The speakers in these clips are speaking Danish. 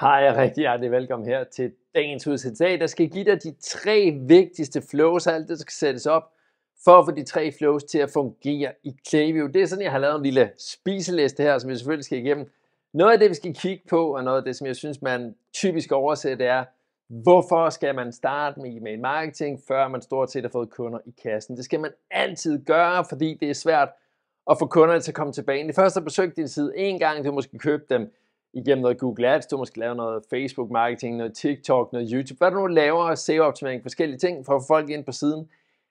Hej og rigtig hjertelig velkommen her til dagens udsendelse af, der skal give dig de tre vigtigste flows, alt det skal sættes op, for at få de tre flows til at fungere i Klaviyo. Det er sådan, jeg har lavet en lille spiseliste her, som vi selvfølgelig skal igennem. Noget af det, vi skal kigge på, og noget af det, som jeg synes, man typisk oversætter, er, hvorfor skal man starte med e-mail marketing, før man stort set har fået kunder i kassen. Det skal man altid gøre, fordi det er svært at få kunderne til at komme tilbage. Det første har besøgt din side en gang, du måske købt dem igennem noget Google Ads, du måske laver noget Facebook marketing, noget TikTok, noget YouTube, hvad du nu laver, SEO-optimering, forskellige ting for at få folk ind på siden,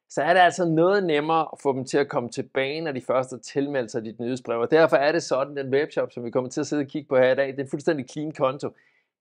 så er det altså noget nemmere at få dem til at komme tilbage, når de første tilmelder sig dit nyhedsbrev. Og derfor er det sådan, den webshop, som vi kommer til at sidde og kigge på her i dag, det er en fuldstændig clean konto.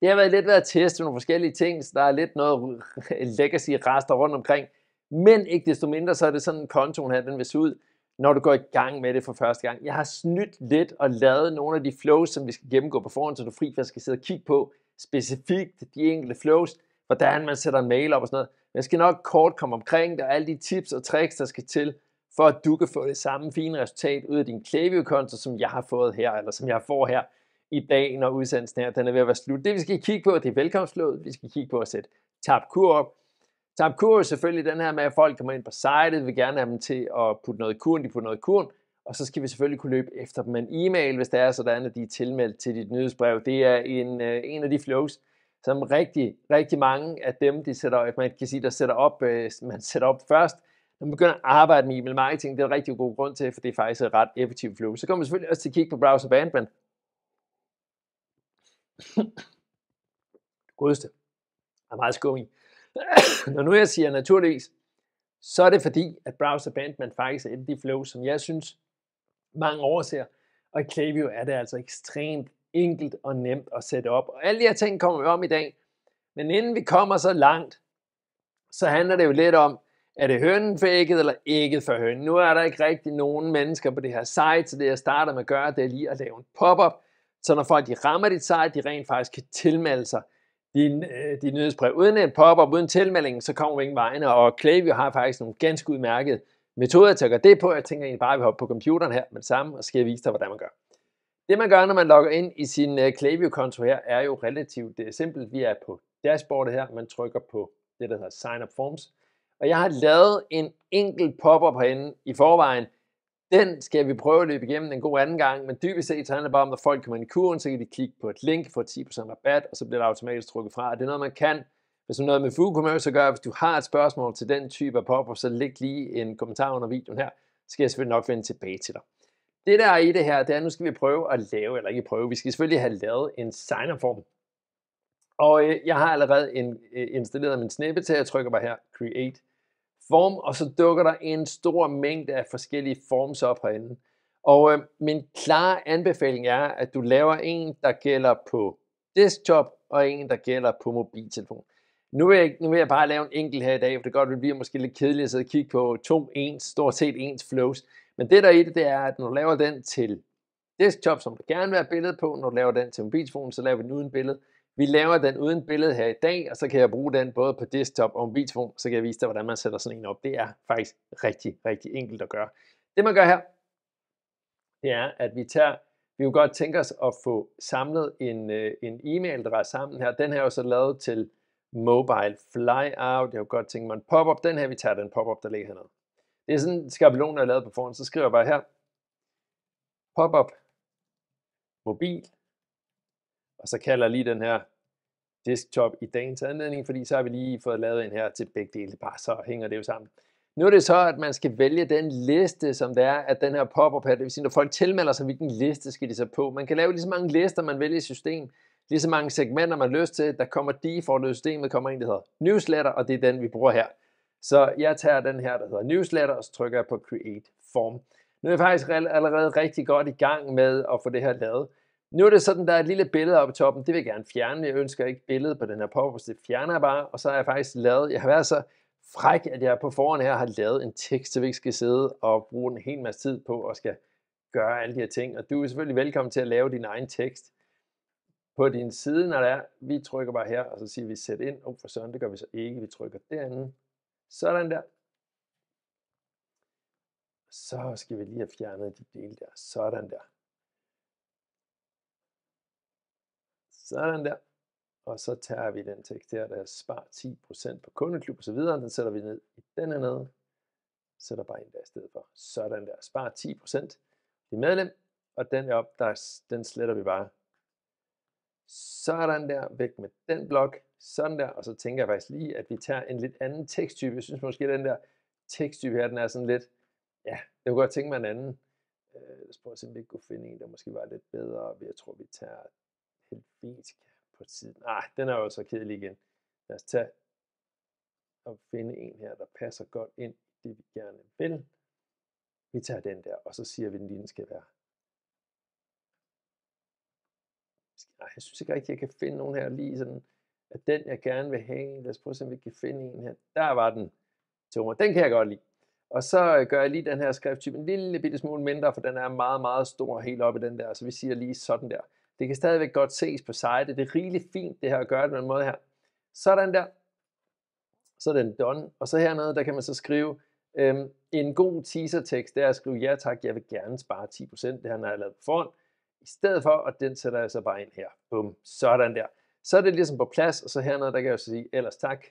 Det har været lidt ved at teste nogle forskellige ting, så der er lidt noget legacy rester rundt omkring. Men ikke desto mindre, så er det sådan, kontoen her, den vil se ud når du går i gang med det for første gang. Jeg har snydt lidt og lavet nogle af de flows, som vi skal gennemgå på forhånd, så du fri for skal sidde og kigge på specifikt de enkelte flows, hvordan man sætter en mail op og sådan noget. Men jeg skal nok kort komme omkring det og alle de tips og tricks, der skal til, for at du kan få det samme fine resultat ud af din Klaviyo-konto, som jeg har fået her, eller som jeg får her i dag, når udsendelsen her den er ved at være slut. Det vi skal kigge på, det er velkomstflowet. Vi skal kigge på at sætte tab kur op. Tab kur er selvfølgelig den her med, at folk kommer ind på sitet, vi vil gerne have dem til at putte noget kurven, de putter noget kurven, og så skal vi selvfølgelig kunne løbe efter dem med en e-mail, hvis det er sådan, at de er tilmeldt til dit nyhedsbrev. Det er en, øh, en af de flows, som rigtig, rigtig mange af dem, de sætter, man kan sige, der sætter op, øh, man sætter op først, når man begynder at arbejde med e-mail marketing, det er en rigtig god grund til, for det er faktisk et ret effektivt flow. Så kommer vi selvfølgelig også til at kigge på browser bandband. Godeste. Jeg er meget skum i. Når nu jeg siger naturligvis, så er det fordi, at Browser Bandman faktisk er et af de flows, som jeg synes, mange overser. Og i Klaviyo er det altså ekstremt enkelt og nemt at sætte op. Og alle de her ting kommer vi om i dag. Men inden vi kommer så langt, så handler det jo lidt om, er det hønnen for ægget eller ægget for hønnen? Nu er der ikke rigtig nogen mennesker på det her site, så det jeg starter med at gøre, det er lige at lave en pop-up, så når folk de rammer dit site, de rent faktisk kan tilmelde sig din, øh, din nyhedsbrev. Uden en pop-up, uden tilmeldingen, så kommer vi ingen vegne, og Klaviyo har faktisk nogle ganske udmærkede metoder til at gøre det på. Jeg tænker egentlig bare, at vi hopper på computeren her med det samme, og så skal jeg vise dig, hvordan man gør. Det man gør, når man logger ind i sin øh, Klaviyo-konto her, er jo relativt det er simpelt. Vi er på dashboardet her, man trykker på det, der hedder Sign Up Forms. Og jeg har lavet en enkelt pop-up herinde i forvejen, den skal vi prøve at løbe igennem en god anden gang, men dybest set handler det bare om, at folk kommer ind i kurven, så kan de klikke på et link, få 10% rabat, og så bliver det automatisk trukket fra. Det er noget, man kan. Hvis du noget med FooCommerce at gøre, hvis du har et spørgsmål til den type af pop så læg lige en kommentar under videoen her, så skal jeg selvfølgelig nok vende tilbage til dig. Det der er i det her, det er, at nu skal vi prøve at lave, eller ikke prøve, vi skal selvfølgelig have lavet en form Og øh, jeg har allerede en, øh, installeret min snippet til, jeg trykker bare her, create form, og så dukker der en stor mængde af forskellige forms op herinde. Og øh, min klare anbefaling er, at du laver en, der gælder på desktop, og en, der gælder på mobiltelefon. Nu vil, jeg, nu vil jeg bare lave en enkelt her i dag, for det godt, det bliver måske lidt kedeligt at sidde og kigge på to ens, stort set ens flows. Men det der er i det, det er, at når du laver den til desktop, som du gerne vil have billede på, når du laver den til mobiltelefonen, så laver vi den uden billede. Vi laver den uden billede her i dag, og så kan jeg bruge den både på desktop og mobiltelefon, så kan jeg vise dig, hvordan man sætter sådan en op. Det er faktisk rigtig, rigtig enkelt at gøre. Det man gør her, det er, at vi tager vi vil godt tænke os at få samlet en, øh, en e-mailadresse sammen her. Den her er jo så lavet til mobile flyout. Jeg vil godt tænke mig en pop-up. Den her, vi tager den pop-up, der ligger hernede. Det er sådan en skabelon, der er lavet på forhånd. Så skriver jeg bare her, pop-up, mobil, og så kalder jeg lige den her desktop i dagens anledning, fordi så har vi lige fået lavet en her til begge dele, bare så hænger det jo sammen. Nu er det så, at man skal vælge den liste, som det er, at den her pop-up her, det vil sige, når folk tilmelder sig, hvilken liste skal de så på. Man kan lave lige så mange lister, man vælger i system, lige så mange segmenter, man har lyst til. Der kommer de for systemet, kommer en, der hedder newsletter, og det er den, vi bruger her. Så jeg tager den her, der hedder newsletter, og så trykker jeg på create form. Nu er jeg faktisk allerede rigtig godt i gang med at få det her lavet. Nu er det sådan, der er et lille billede oppe i toppen. Det vil jeg gerne fjerne. Jeg ønsker ikke billedet på den her pop Det fjerner jeg bare. Og så har jeg faktisk lavet... Jeg har været så fræk, at jeg på forhånd her har lavet en tekst, så vi ikke skal sidde og bruge en hel masse tid på og skal gøre alle de her ting. Og du er selvfølgelig velkommen til at lave din egen tekst på din side, når der er. Vi trykker bare her, og så siger vi sæt ind. Åh, oh, for sådan, det gør vi så ikke. Vi trykker derinde. Sådan der. Så skal vi lige have fjernet de dele der. Sådan der. Sådan der. Og så tager vi den tekst her, der spar 10% på kundeklub osv. Den sætter vi ned i den her nede. Sætter bare en der i stedet for. Sådan der. Spar 10%. i medlem. Og den op, der, den sletter vi bare. Sådan der. Væk med den blok. Sådan der. Og så tænker jeg faktisk lige, at vi tager en lidt anden teksttype. Jeg synes måske, at den der teksttype her, den er sådan lidt... Ja, jeg kunne godt tænke mig en anden. Øh, jeg lad os prøve at se, om vi kunne finde en, der måske var lidt bedre. Jeg tror, vi tager Helvetica på tiden. Ah, den er jo så kedelig igen. Lad os tage og finde en her, der passer godt ind i det, vi gerne vil. Vi tager den der, og så siger vi, at den lige skal være. Nej, jeg synes ikke rigtigt, jeg kan finde nogen her lige sådan, at den jeg gerne vil hænge. Lad os prøve at se, om vi kan finde en her. Der var den. Tomer. Den kan jeg godt lide. Og så øh, gør jeg lige den her skrifttype en lille bitte smule mindre, for den er meget, meget stor helt oppe i den der. Så vi siger lige sådan der. Det kan stadigvæk godt ses på site. Det er rigeligt fint det her at gøre det på den måde her. Sådan der. Så er den done. Og så hernede, der kan man så skrive, øhm, en god teaser-tekst. det er at skrive, ja tak, jeg vil gerne spare 10%, det her, når jeg lavet på forhånd. I stedet for, og den sætter jeg så bare ind her. Bum. Sådan der. Så er det ligesom på plads, og så hernede, der kan jeg så sige, ellers tak.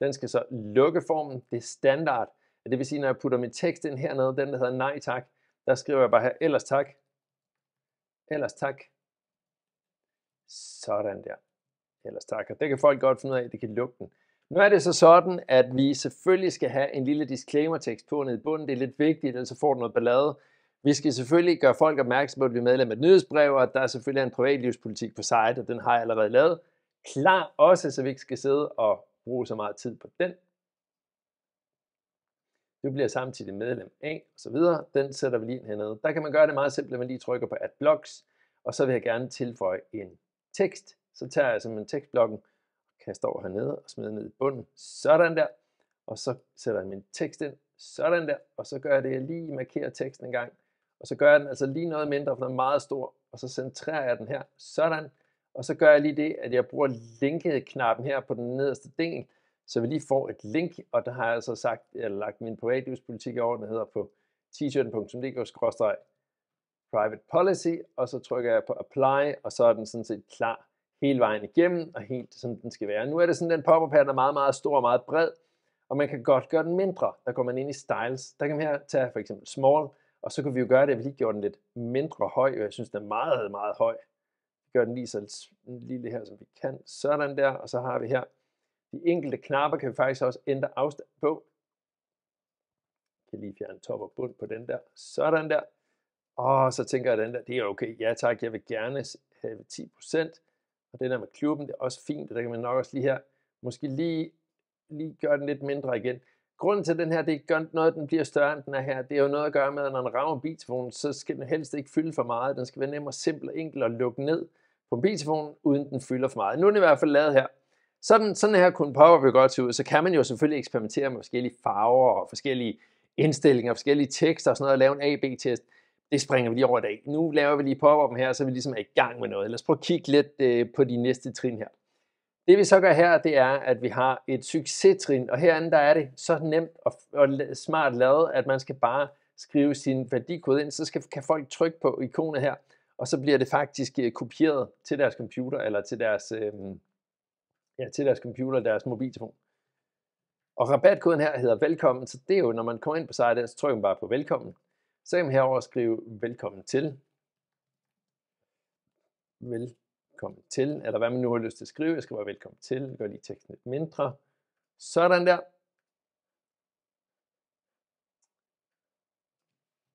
Den skal så lukke formen. Det er standard. Det vil sige, når jeg putter min tekst ind hernede, den der hedder nej tak, der skriver jeg bare her, ellers tak. Ellers tak. Sådan der. Ellers tak. Og det kan folk godt finde ud af, det kan lukke den. Nu er det så sådan, at vi selvfølgelig skal have en lille disclaimer-tekst på nede i bunden. Det er lidt vigtigt, ellers så får du noget ballade. Vi skal selvfølgelig gøre folk opmærksom på, at vi er medlem af et nyhedsbrev, og at der er selvfølgelig er en privatlivspolitik på site, og den har jeg allerede lavet. Klar også, så vi ikke skal sidde og bruge så meget tid på den. Du bliver samtidig medlem af, og så videre. Den sætter vi lige ind hernede. Der kan man gøre det meget simpelt, at man lige trykker på Add Blocks, og så vil jeg gerne tilføje en tekst, så tager jeg simpelthen tekstblokken, kaster over hernede og smider ned i bunden. Sådan der. Og så sætter jeg min tekst ind. Sådan der. Og så gør jeg det, jeg lige markerer teksten en gang. Og så gør jeg den altså lige noget mindre, for den er meget stor. Og så centrerer jeg den her. Sådan. Og så gør jeg lige det, at jeg bruger linket-knappen her på den nederste del, så vi lige får et link, og der har jeg altså sagt, jeg har lagt min privatlivspolitik over, den hedder på t-shirten.dk Private Policy, og så trykker jeg på Apply, og så er den sådan set klar hele vejen igennem, og helt som den skal være. Nu er det sådan, den pop-up her, der er meget, meget stor og meget bred, og man kan godt gøre den mindre. Der går man ind i Styles, der kan man her tage for eksempel Small, og så kan vi jo gøre det, at vi lige gjorde den lidt mindre høj, og jeg synes, den er meget, meget høj. Vi gør den lige så lille her, som vi kan. Sådan der, og så har vi her de enkelte knapper, kan vi faktisk også ændre afstand på. Jeg kan lige fjerne top og bund på den der. Sådan der. Og så tænker jeg, at den der, det er okay, ja tak, jeg vil gerne have 10%. Og det der med klubben, det er også fint, og der kan man nok også lige her, måske lige, lige gøre den lidt mindre igen. Grunden til, den her, det gør noget, den bliver større, end den er her, det er jo noget at gøre med, at når den rammer biltelefonen, så skal den helst ikke fylde for meget. Den skal være nem og simpel og enkel at lukke ned på mobiltelefonen, uden den fylder for meget. Nu er den i hvert fald lavet her. Sådan, sådan her kunne power jo godt se ud. Så kan man jo selvfølgelig eksperimentere med forskellige farver og forskellige indstillinger, forskellige tekster og sådan noget, og lave en A-B-test det springer vi lige over i dag. Nu laver vi lige pop-up'en her, så vi ligesom er i gang med noget. Lad os prøve at kigge lidt øh, på de næste trin her. Det vi så gør her, det er, at vi har et succestrin, og herinde der er det så nemt og, og smart lavet, at man skal bare skrive sin værdikode ind, så skal, kan folk trykke på ikonet her, og så bliver det faktisk øh, kopieret til deres computer, eller til deres, øh, ja, til deres computer, deres mobiltelefon. Og rabatkoden her hedder velkommen, så det er jo, når man kommer ind på site, så trykker man bare på velkommen, så kan man herover skrive velkommen til. Velkommen til, eller hvad man nu har lyst til at skrive. Jeg skriver velkommen til, gør lige teksten lidt mindre. Sådan der.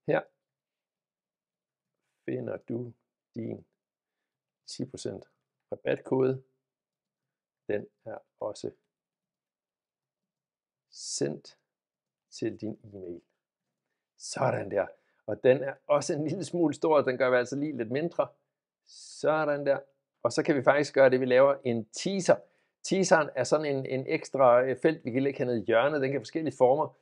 Her finder du din 10% rabatkode. Den er også sendt til din e-mail. Sådan der. Og den er også en lille smule stor, den gør vi altså lige lidt mindre. Sådan der. Og så kan vi faktisk gøre det, vi laver en teaser. Teaseren er sådan en, en ekstra øh, felt, vi kan lægge hernede i hjørnet. Den kan have forskellige former.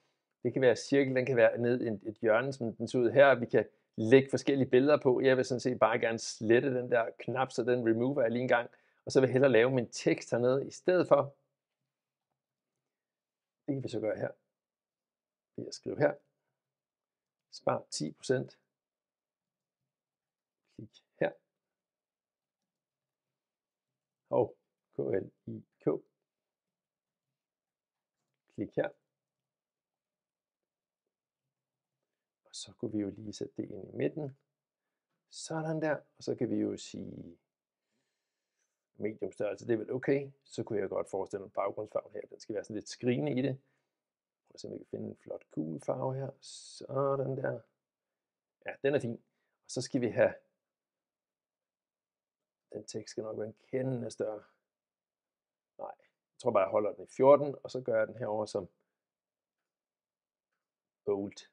Det kan være cirkel, den kan være ned i et hjørne, som den ser ud her. Vi kan lægge forskellige billeder på. Jeg vil sådan set bare gerne slette den der knap, så den remover jeg lige en gang. Og så vil jeg hellere lave min tekst hernede i stedet for. Det kan vi så gøre her. Det jeg skriver her. Spar 10%. Klik her. Og KLIK. Klik her. Og så kunne vi jo lige sætte det ind i midten. Sådan der. Og så kan vi jo sige medium størrelse, det er vel okay. Så kunne jeg godt forestille mig baggrundsfarven her. Den skal være sådan lidt skrigende i det og så vi kan finde en flot gul farve her. Sådan der. Ja, den er fin. Og så skal vi have... Den tekst skal nok være en kendende større. Nej, jeg tror bare, jeg holder den i 14, og så gør jeg den herover som bold.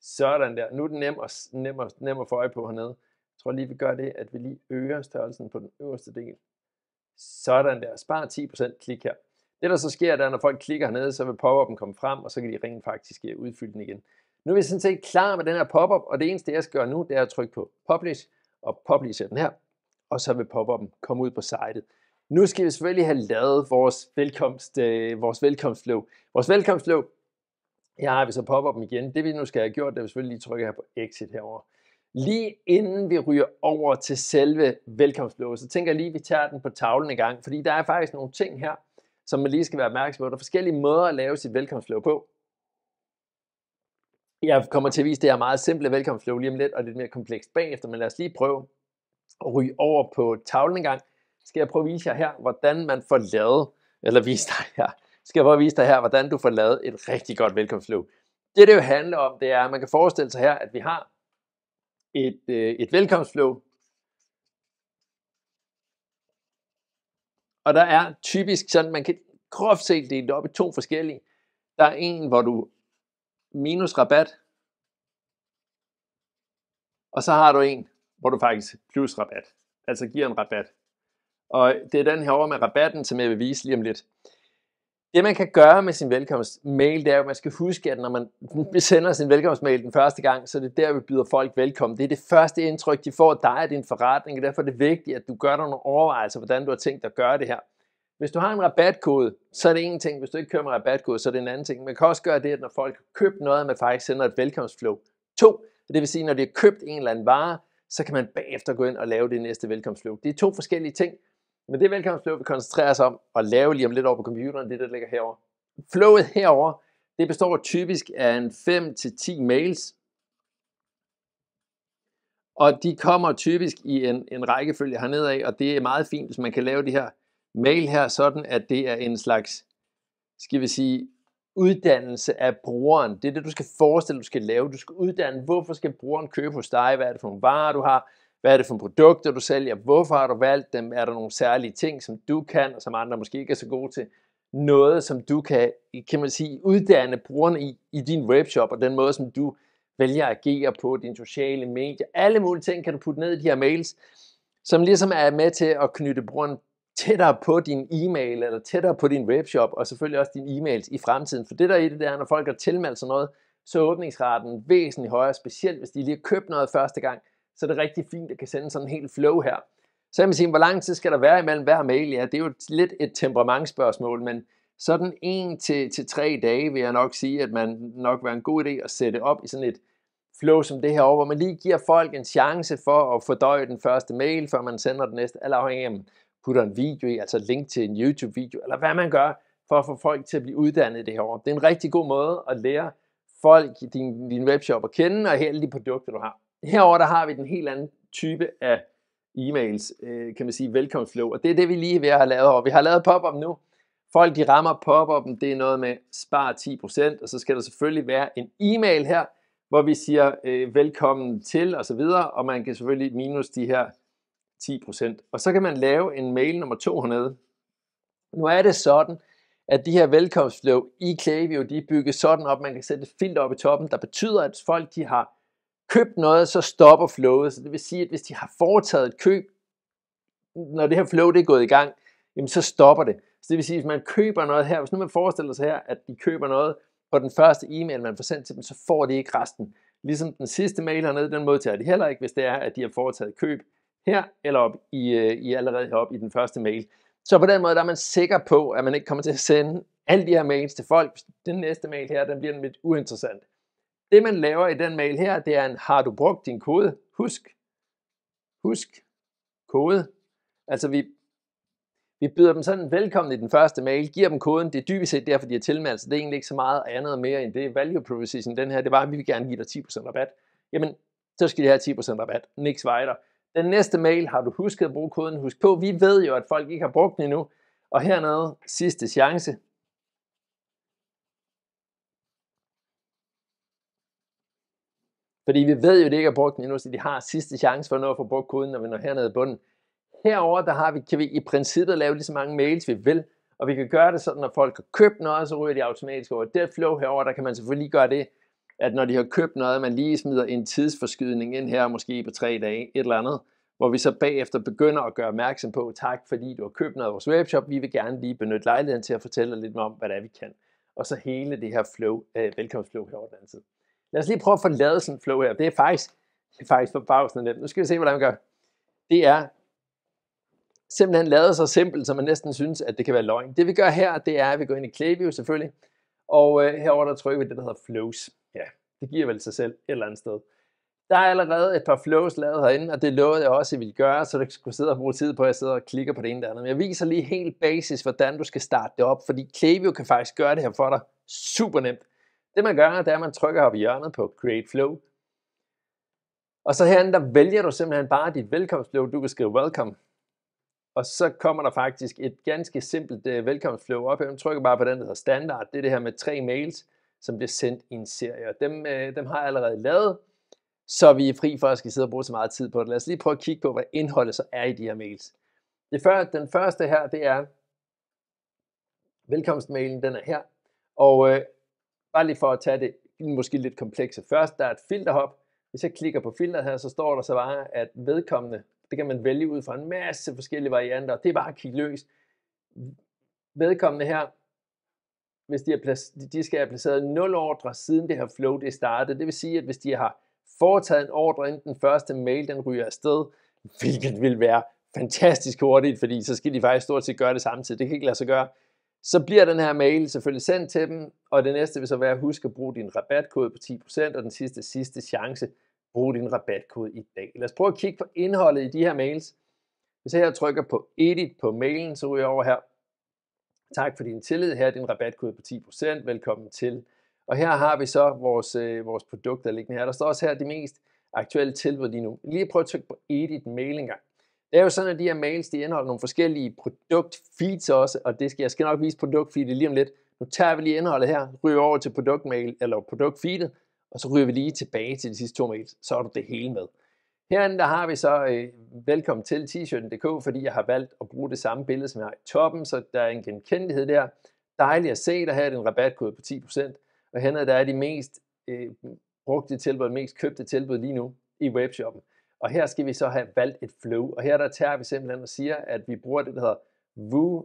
Sådan der. Nu er den nem, at, nem, at, nem at få øje på hernede. Jeg tror lige, vi gør det, at vi lige øger størrelsen på den øverste del. Sådan der. Spar 10% klik her. Det, der så sker, der når folk klikker hernede, så vil pop-up'en komme frem, og så kan de rent faktisk øh, udfylde den igen. Nu er vi sådan set klar med den her pop-up, og det eneste, jeg skal gøre nu, det er at trykke på Publish, og publisher den her, og så vil pop-up'en komme ud på sitet. Nu skal vi selvfølgelig have lavet vores, velkomst, øh, vores velkomstlov. Vores velkomstlov, her har vi så pop-up'en igen. Det vi nu skal have gjort, det er selvfølgelig lige trykke her på Exit herover. Lige inden vi ryger over til selve velkomstflowet, så tænker jeg lige, at vi tager den på tavlen i gang, fordi der er faktisk nogle ting her, som man lige skal være opmærksom på. Der er forskellige måder at lave sit velkomstflow på. Jeg kommer til at vise det her meget simple velkomstflow lige om lidt, og lidt mere komplekst bagefter, men lad os lige prøve at ryge over på tavlen en gang. Skal jeg prøve at vise jer her, hvordan man får lavet, eller vise dig her, skal jeg prøve at vise dig her, hvordan du får lavet et rigtig godt velkomstflow. Det det jo handler om, det er, at man kan forestille sig her, at vi har et, øh, et velkomstflow, Og der er typisk sådan, man kan groft set dele det op i to forskellige. Der er en, hvor du minus rabat, og så har du en, hvor du faktisk plus rabat, altså giver en rabat. Og det er den her over med rabatten, som jeg vil vise lige om lidt. Det man kan gøre med sin velkomstmail, det er jo, at man skal huske, at når man sender sin velkomstmail den første gang, så er det der, vi byder folk velkommen. Det er det første indtryk, de får af dig af din forretning, og derfor er det vigtigt, at du gør dig nogle overvejelser, hvordan du har tænkt at gøre det her. Hvis du har en rabatkode, så er det en ting. Hvis du ikke kører med rabatkode, så er det en anden ting. Man kan også gøre det, at når folk har købt noget, at man faktisk sender et velkomstflow. To, det vil sige, at når de har købt en eller anden vare, så kan man bagefter gå ind og lave det næste velkomstflow. Det er to forskellige ting, men det velkomstflow, vi koncentrerer os om at lave lige om lidt over på computeren, det der ligger herover. Flowet herover, det består typisk af en 5-10 mails, og de kommer typisk i en, en rækkefølge hernede af, og det er meget fint, hvis man kan lave de her mail her, sådan at det er en slags, skal vi sige, uddannelse af brugeren. Det er det, du skal forestille, du skal lave. Du skal uddanne, hvorfor skal brugeren købe hos dig? Hvad er det for nogle varer, du har? Hvad er det for produkter, du sælger? Hvorfor har du valgt dem? Er der nogle særlige ting, som du kan, og som andre måske ikke er så gode til? Noget, som du kan, kan man sige, uddanne brugerne i, i din webshop, og den måde, som du vælger at agere på, dine sociale medier. Alle mulige ting kan du putte ned i de her mails, som ligesom er med til at knytte brugeren tættere på din e-mail, eller tættere på din webshop, og selvfølgelig også dine e-mails i fremtiden. For det der i det, der når folk har tilmeldt sig noget, så er åbningsraten væsentligt højere, specielt hvis de lige har købt noget første gang, så er det rigtig fint at kan sende sådan en helt flow her. Så jeg vil sige, hvor lang tid skal der være imellem hver mail? Ja, det er jo lidt et temperamentsspørgsmål, men sådan en til, til tre dage vil jeg nok sige, at man nok være en god idé at sætte op i sådan et flow som det her over, hvor man lige giver folk en chance for at fordøje den første mail, før man sender den næste, eller afhængig af, putter en video i, altså link til en YouTube-video, eller hvad man gør, for at få folk til at blive uddannet det her år. Det er en rigtig god måde at lære folk i din, din webshop at kende, og hele de produkter, du har. Herover der har vi den helt anden type af e-mails, øh, kan man sige, velkomstflow, og det er det, vi lige ved at have lavet, over. vi har lavet pop-up nu. Folk, de rammer pop-up'en, det er noget med spar 10%, og så skal der selvfølgelig være en e-mail her, hvor vi siger øh, velkommen til og så videre, og man kan selvfølgelig minus de her 10%. Og så kan man lave en mail nummer hernede. Nu er det sådan, at de her velkomstflow i Klaviyo, de er bygget sådan op, man kan sætte et filter op i toppen, der betyder, at folk de har købt noget, så stopper flowet. Så det vil sige, at hvis de har foretaget et køb, når det her flow det er gået i gang, jamen så stopper det. Så det vil sige, at hvis man køber noget her, hvis nu man forestiller sig her, at de køber noget, og den første e-mail, man får sendt til dem, så får de ikke resten. Ligesom den sidste mail hernede, den modtager de heller ikke, hvis det er, at de har foretaget køb her, eller op i, øh, i allerede op i den første mail. Så på den måde der er man sikker på, at man ikke kommer til at sende alle de her mails til folk. Den næste mail her, den bliver lidt uinteressant. Det man laver i den mail her, det er en, har du brugt din kode? Husk, husk, kode. Altså vi, vi byder dem sådan velkommen i den første mail, giver dem koden, det er dybest set derfor, de har tilmeldt sig, det er egentlig ikke så meget andet og mere end det. Value proposition, den her, det var, at vi vil gerne give dig 10% rabat. Jamen, så skal de have 10% rabat, niks vejder. Den næste mail har du husket at bruge koden, husk på, vi ved jo, at folk ikke har brugt den endnu, og hernede sidste chance, Fordi vi ved jo, at de ikke har brugt den endnu, så de har sidste chance for at nå at få brugt koden, når vi når hernede i bunden. Herover der har vi, kan vi i princippet lave lige så mange mails, vi vil, og vi kan gøre det sådan, at folk har købt noget, så ryger de automatisk over det flow herover. Der kan man selvfølgelig gøre det, at når de har købt noget, man lige smider en tidsforskydning ind her, måske på tre dage, et eller andet, hvor vi så bagefter begynder at gøre opmærksom på, tak fordi du har købt noget af vores webshop, vi vil gerne lige benytte lejligheden til at fortælle dig lidt mere om, hvad det er, vi kan. Og så hele det her flow, øh, velkomstflow herovre den side. Lad os lige prøve at få lavet sådan en flow her. Det er faktisk, det er faktisk for forbavsende nemt. Nu skal vi se, hvordan man gør. Det er simpelthen lavet så simpelt, som man næsten synes, at det kan være løgn. Det vi gør her, det er, at vi går ind i Clayview selvfølgelig, og øh, herover der trykker vi det, der hedder Flows. Ja, det giver vel sig selv et eller andet sted. Der er allerede et par flows lavet herinde, og det lovede jeg også, at I ville gøre, så du skulle sidde og bruge tid på, at jeg sidder og klikker på det ene eller andet. Men jeg viser lige helt basis, hvordan du skal starte det op, fordi Klaviyo kan faktisk gøre det her for dig super nemt. Det man gør, det er, at man trykker op i hjørnet på Create Flow. Og så herinde, der vælger du simpelthen bare dit velkomstflow. Du kan skrive Welcome. Og så kommer der faktisk et ganske simpelt uh, velkomstflow op. Jeg trykker bare på den, der hedder Standard. Det er det her med tre mails, som bliver sendt i en serie. Og dem, uh, dem har jeg allerede lavet, så vi er fri for at skal sidde og bruge så meget tid på det. Lad os lige prøve at kigge på, hvad indholdet så er i de her mails. Det før, den første her, det er velkomstmailen, den er her. Og øh, bare lige for at tage det måske lidt komplekse først, der er et filterhop. Hvis jeg klikker på filteret her, så står der så bare, at vedkommende, det kan man vælge ud fra en masse forskellige varianter, og det er bare at kigge løs. Vedkommende her, hvis de, er de skal have placeret 0 ordre, siden det her flow det startede. Det vil sige, at hvis de har foretaget en ordre, inden den første mail den ryger afsted, hvilket vil være fantastisk hurtigt, fordi så skal de faktisk stort set gøre det samtidig. Det kan ikke lade sig gøre. Så bliver den her mail selvfølgelig sendt til dem, og det næste vil så være, husk at bruge din rabatkode på 10%, og den sidste, sidste chance, brug din rabatkode i dag. Lad os prøve at kigge på indholdet i de her mails. Hvis jeg her trykker på edit på mailen, så ryger jeg over her. Tak for din tillid. Her er din rabatkode på 10%. Velkommen til. Og her har vi så vores, øh, vores produkter liggende her. Der står også her de mest aktuelle tilbud lige nu. Lige prøv at trykke på edit mail en gang. Det er jo sådan, at de her mails, de indeholder nogle forskellige produktfeeds også, og det skal, jeg skal nok vise produktfeedet lige om lidt. Nu tager vi lige indholdet her, ryger over til produktmail eller produktfeedet, og så ryger vi lige tilbage til de sidste to mails, så er du det hele med. Herinde der har vi så øh, velkommen til t-shirten.dk, fordi jeg har valgt at bruge det samme billede, som jeg har i toppen, så der er en genkendelighed der. Dejligt at se der her er det en rabatkode på 10%, og hernede der er de mest øh, brugte tilbud, mest købte tilbud lige nu i webshoppen. Og her skal vi så have valgt et flow, og her der tager vi simpelthen og siger, at vi bruger det, der hedder Woo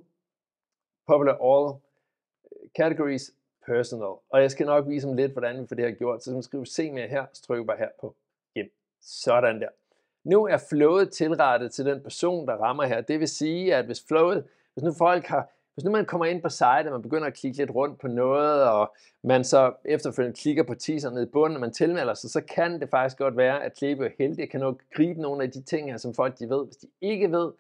Popular All Categories Personal. Og jeg skal nok vise dem lidt, hvordan vi får det her gjort. Så som skrive se mere her, så trykker bare her på hjem. Sådan der. Nu er flowet tilrettet til den person, der rammer her. Det vil sige, at hvis flowet, hvis nu folk har hvis nu man kommer ind på site, og man begynder at klikke lidt rundt på noget, og man så efterfølgende klikker på teaser nede i bunden, og man tilmelder sig, så kan det faktisk godt være, at Klebe er heldig, kan nok gribe nogle af de ting her, som folk de ved. Hvis de ikke ved,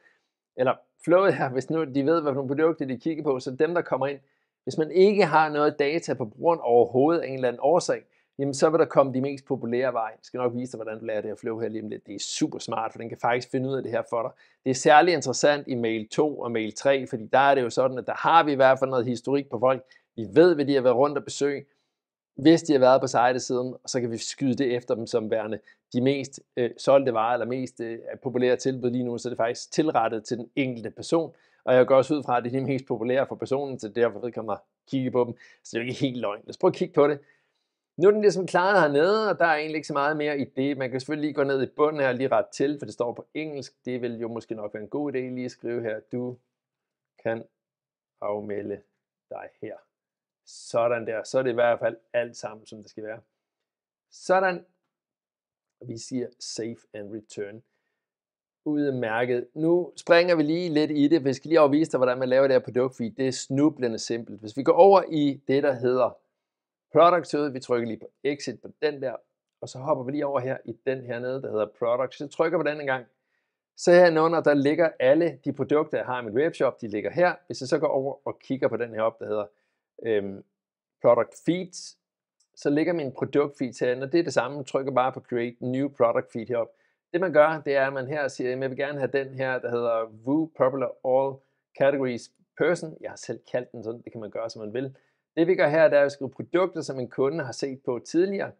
eller flowet her, hvis nu de ved, hvad nogle produkter de kigger på, så dem, der kommer ind, hvis man ikke har noget data på brugeren overhovedet af en eller anden årsag, jamen så vil der komme de mest populære veje. Jeg skal nok vise dig, hvordan du lærer det her flow her lige om lidt. Det er super smart, for den kan faktisk finde ud af det her for dig. Det er særlig interessant i mail 2 og mail 3, fordi der er det jo sådan, at der har vi i hvert fald noget historik på folk. Vi ved, hvad de har været rundt og besøg. Hvis de har været på site siden, så kan vi skyde det efter dem som værende de mest øh, solgte varer eller mest øh, populære tilbud lige nu, så det er faktisk tilrettet til den enkelte person. Og jeg går også ud fra, at det er de mest populære for personen, så derfor vedkommer kigge på dem. Så det er jo ikke helt løgn. Lad os prøve at kigge på det. Nu er den ligesom klaret hernede, og der er egentlig ikke så meget mere i det. Man kan selvfølgelig lige gå ned i bunden her og lige rette til, for det står på engelsk. Det vil jo måske nok være en god idé lige at skrive her. Du kan afmelde dig her. Sådan der. Så er det i hvert fald alt sammen, som det skal være. Sådan. Vi siger save and return. Udmærket. Nu springer vi lige lidt i det, for jeg skal lige overvise dig, hvordan man laver det her produkt, fordi det er snublende simpelt. Hvis vi går over i det, der hedder Products ud, vi trykker lige på Exit på den der, og så hopper vi lige over her i den her nede, der hedder Products. Så trykker på den en gang. Så herunder, der ligger alle de produkter, jeg har i mit webshop, de ligger her. Hvis jeg så går over og kigger på den her op, der hedder øhm, Product Feeds, så ligger min produkt feed her, og det er det samme, man trykker bare på Create New Product Feed heroppe. Det man gør, det er, at man her siger, at jeg vil gerne have den her, der hedder Woo Popular All Categories Person. Jeg har selv kaldt den sådan, det kan man gøre, som man vil. Det vi gør her, det er at skrive produkter, som en kunde har set på tidligere.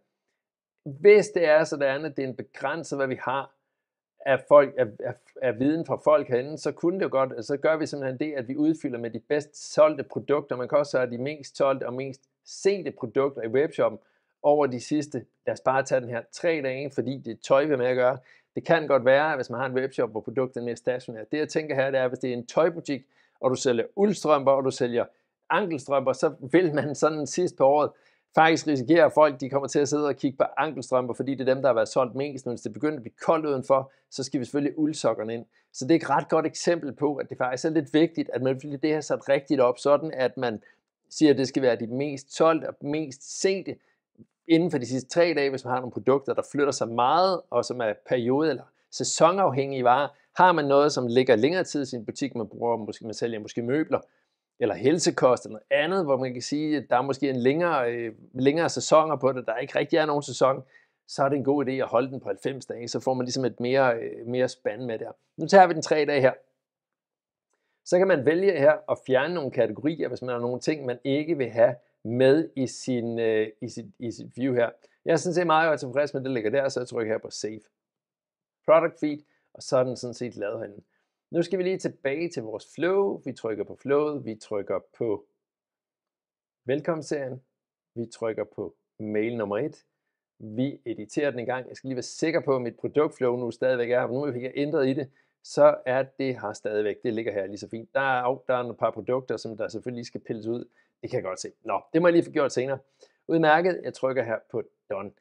Hvis det er sådan, at det er en begrænset, hvad vi har af, folk, af, af, af viden fra folk herinde, så kunne det godt, så gør vi simpelthen det, at vi udfylder med de bedst solgte produkter. Man kan også have de mest solgte og mest sete produkter i webshoppen over de sidste, lad os bare tage den her tre dage, fordi det er tøj, vi med at gøre. Det kan godt være, hvis man har en webshop, hvor produktet er mere stationært. Det jeg tænker her, det er, hvis det er en tøjbutik, og du sælger uldstrømper, og du sælger ankelstrømper, så vil man sådan sidst på året faktisk risikere, at folk de kommer til at sidde og kigge på ankelstrømper, fordi det er dem, der har været solgt mest. Men hvis det begynder at blive koldt udenfor, så skal vi selvfølgelig uldsokkerne ind. Så det er et ret godt eksempel på, at det faktisk er lidt vigtigt, at man bliver det her sat rigtigt op, sådan at man siger, at det skal være de mest solgte og mest sete inden for de sidste tre dage, hvis man har nogle produkter, der flytter sig meget, og som er periode- eller sæsonafhængige varer. Har man noget, som ligger længere tid i sin butik, man bruger, måske man sælger måske møbler, eller helsekost eller noget andet, hvor man kan sige, at der er måske en længere, øh, længere sæsoner på det, der ikke rigtig er nogen sæson, så er det en god idé at holde den på 90 dage, så får man ligesom et mere, øh, mere spand med der. Nu tager vi den tre dage her. Så kan man vælge her at fjerne nogle kategorier, hvis man har nogle ting, man ikke vil have med i, sin, øh, i, sit, i sit view her. Jeg er sådan set meget tilfreds med, det ligger der, så jeg trykker her på Save. Product Feed, og så er den sådan set lavet herinde. Nu skal vi lige tilbage til vores flow. Vi trykker på flowet, vi trykker på velkomstserien, vi trykker på mail nummer 1, vi editerer den en gang. Jeg skal lige være sikker på, at mit produktflow nu stadigvæk er, nu fik jeg ændret i det, så er det her stadigvæk, det ligger her lige så fint. Der er, oh, der er nogle par produkter, som der selvfølgelig skal pilles ud. Det kan jeg godt se. Nå, det må jeg lige få gjort senere. Udmærket, jeg trykker her på Done.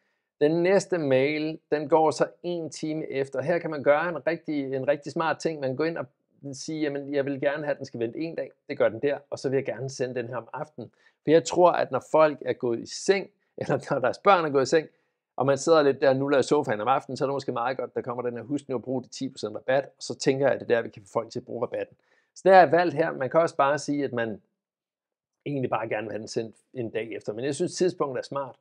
Den næste mail, den går så en time efter. Her kan man gøre en rigtig, en rigtig smart ting. Man går ind og sige, jamen jeg vil gerne have, at den skal vente en dag. Det gør den der, og så vil jeg gerne sende den her om aftenen. For jeg tror, at når folk er gået i seng, eller når deres børn er gået i seng, og man sidder lidt der nu nuller i sofaen om aftenen, så er det måske meget godt, der kommer den her, husk nu at bruge de 10% rabat, og så tænker jeg, at det er der, vi kan få folk til at bruge rabatten. Så der er valgt her, man kan også bare sige, at man egentlig bare gerne vil have den sendt en dag efter, men jeg synes, tidspunktet er smart.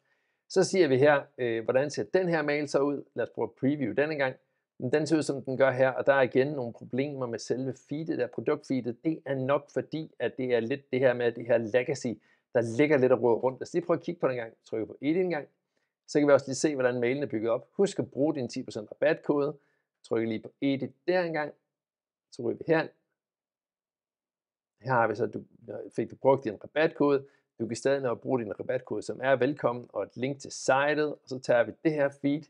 Så siger vi her, øh, hvordan ser den her mail så ud? Lad os prøve at preview denne gang. Den ser ud, som den gør her, og der er igen nogle problemer med selve feedet, der produktfeedet. Det er nok fordi, at det er lidt det her med det her legacy, der ligger lidt og råder rundt. Lad os lige prøve at kigge på den gang. Trykke på edit en gang. Så kan vi også lige se, hvordan mailen er bygget op. Husk at bruge din 10% rabatkode. Tryk lige på edit der en gang. Så ryger vi her. Her har vi så, du øh, fik du brugt din rabatkode. Du kan stadig nå at bruge din rabatkode, som er velkommen, og et link til sitet, og så tager vi det her feed,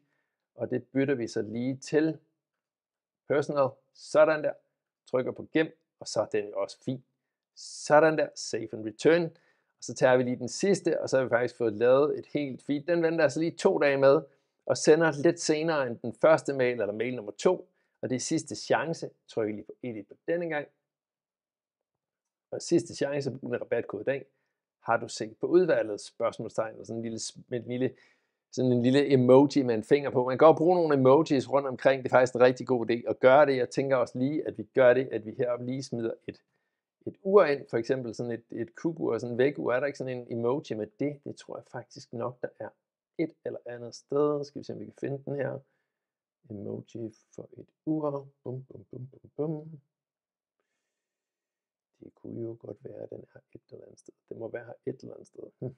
og det bytter vi så lige til personal, sådan der, trykker på gem, og så er den også fin. Sådan der, save and return, og så tager vi lige den sidste, og så har vi faktisk fået lavet et helt feed. Den venter altså lige to dage med, og sender lidt senere end den første mail, eller mail nummer to, og det er sidste chance, tryk lige på edit på denne gang, og sidste chance på den rabatkode i dag, har du set på udvalget? Spørgsmålstegn og sådan en lille, med en lille sådan en lille emoji med en finger på. Man kan godt bruge nogle emojis rundt omkring. Det er faktisk en rigtig god idé at gøre det. Jeg tænker også lige, at vi gør det, at vi heroppe lige smider et, et ur ind, for eksempel sådan et, et kugur, sådan en vægur. Er der ikke sådan en emoji med det? Det tror jeg faktisk nok, der er et eller andet sted. Skal vi se, om vi kan finde den her. Emoji for et ur. Bum, bum, bum, bum, bum. Det kunne jo godt være, at den er et eller andet sted. Det må være her et eller andet sted. Hm.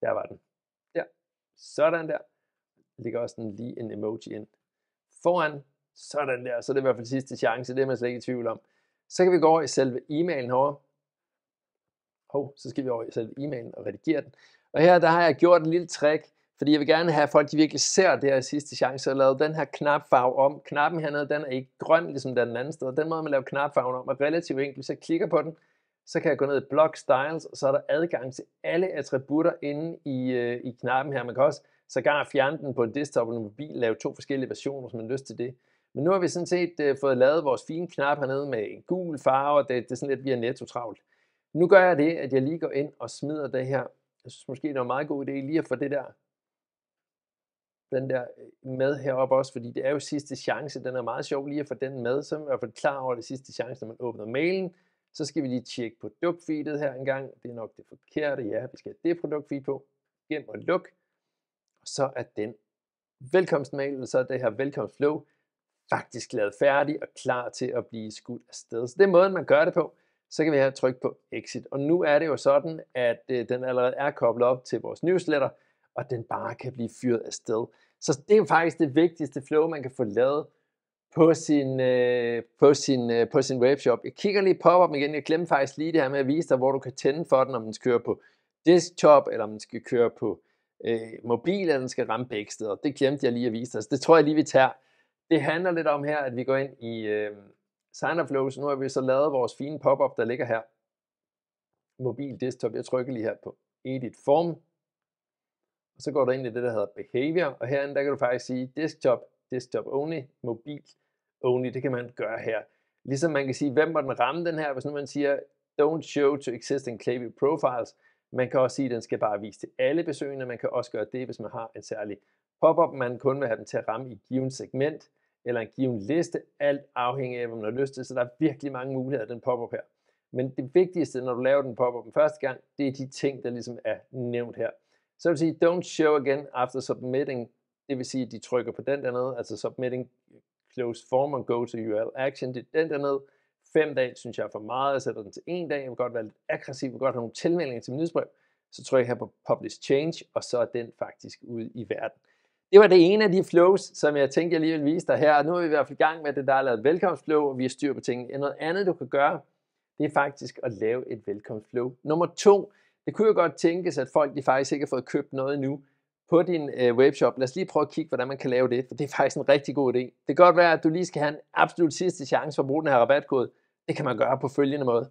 Der var den. Der. Sådan der. Ligger også sådan lige en emoji ind. Foran. Sådan der. Så er det i hvert fald sidste chance. Det er man slet ikke i tvivl om. Så kan vi gå over i selve e-mailen herovre. Hov, så skal vi over i selve e-mailen og redigere den. Og her der har jeg gjort en lille trick, fordi jeg vil gerne have, at folk de virkelig ser det her sidste chance, og lave den her knapfarve om. Knappen hernede, den er ikke grøn, ligesom den anden sted. Den måde, man laver knapfarven om, er relativt enkelt. Hvis jeg klikker på den, så kan jeg gå ned i Block Styles, og så er der adgang til alle attributter inde i, øh, i knappen her. Man kan også sågar fjerne den på en desktop eller en mobil, lave to forskellige versioner, hvis man har lyst til det. Men nu har vi sådan set øh, fået lavet vores fine knap hernede med en gul farve, og det, det er sådan lidt, vi er netto travlt. Nu gør jeg det, at jeg lige går ind og smider det her. Jeg synes måske, det er en meget god idé lige at få det der den der øh, med heroppe også, fordi det er jo sidste chance. Den er meget sjov lige at få den med, så er man i hvert fald klar over det sidste chance, når man åbner mailen. Så skal vi lige tjekke produktfeedet her engang. Det er nok det forkerte. Ja, vi skal have det produktfeed på. Gem og luk. Og så er den velkomstmailen, så er det her velkomstflow faktisk lavet færdig og klar til at blive skudt afsted. Så det er måden, man gør det på. Så kan vi her trykke på exit. Og nu er det jo sådan, at øh, den allerede er koblet op til vores newsletter, og den bare kan blive fyret af sted. Så det er faktisk det vigtigste flow, man kan få lavet på sin, øh, på sin, øh, på sin webshop. Jeg kigger lige pop op igen. Jeg glemte faktisk lige det her med at vise dig, hvor du kan tænde for den, om den skal køre på desktop, eller om den skal køre på øh, mobil, eller den skal ramme begge steder. Det glemte jeg lige at vise dig, så det tror jeg lige, vi tager. Det handler lidt om her, at vi går ind i øh, Sign Up Flow, så nu har vi så lavet vores fine pop-up, der ligger her. Mobil desktop, jeg trykker lige her på Edit Form, og så går du ind i det, der hedder behavior, og herinde der kan du faktisk sige desktop, desktop only, mobil only, det kan man gøre her. Ligesom man kan sige, hvem må den ramme den her, hvis nu man siger, don't show to existing Klaviyo profiles, man kan også sige, at den skal bare vise til alle besøgende, man kan også gøre det, hvis man har en særlig pop-up, man kun vil have den til at ramme i et segment, eller en given liste, alt afhængig af, hvad man har lyst til, så der er virkelig mange muligheder den pop-up her. Men det vigtigste, når du laver den pop-up den første gang, det er de ting, der ligesom er nævnt her. Så det vil sige, don't show again after submitting. Det vil sige, at de trykker på den dernede, altså submitting close form and go to URL action. Det er den dernede. Fem dage synes jeg er for meget. Jeg sætter den til en dag. Jeg vil godt være lidt aggressiv. Jeg vil godt have nogle tilmeldinger til min nyhedsbrev. Så trykker jeg her på publish change, og så er den faktisk ude i verden. Det var det ene af de flows, som jeg tænkte, jeg lige ville vise dig her. Og nu er vi i hvert fald i gang med det, der er lavet velkomstflow, og vi har styr på tingene. Noget andet, du kan gøre, det er faktisk at lave et velkomstflow. Nummer to, det kunne jo godt tænkes, at folk de faktisk ikke har fået købt noget endnu på din øh, webshop. Lad os lige prøve at kigge, hvordan man kan lave det, for det er faktisk en rigtig god idé. Det kan godt være, at du lige skal have en absolut sidste chance for at bruge den her rabatkode. Det kan man gøre på følgende måde.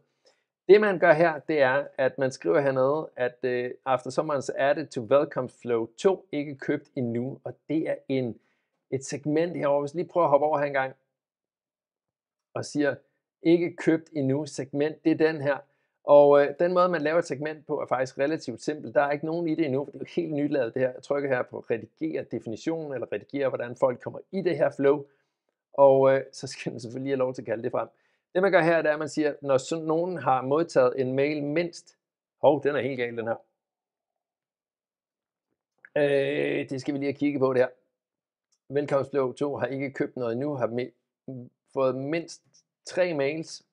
Det man gør her, det er, at man skriver hernede, at øh, after er det to welcome flow 2 ikke købt endnu, og det er en, et segment herovre. Hvis lige prøver at hoppe over her en gang og siger, ikke købt endnu segment, det er den her. Og øh, den måde, man laver et segment på, er faktisk relativt simpel. Der er ikke nogen i det endnu, for det er helt nyt det her. Jeg trykker her på redigere definitionen, eller redigere, hvordan folk kommer i det her flow. Og øh, så skal man selvfølgelig have lov til at kalde det frem. Det man gør her, det er, at man siger, når sådan nogen har modtaget en mail mindst, hov, den er helt gal den her. Øh, det skal vi lige have kigget på det her. Velkomstflow 2 har ikke købt noget endnu, har me- fået mindst tre mails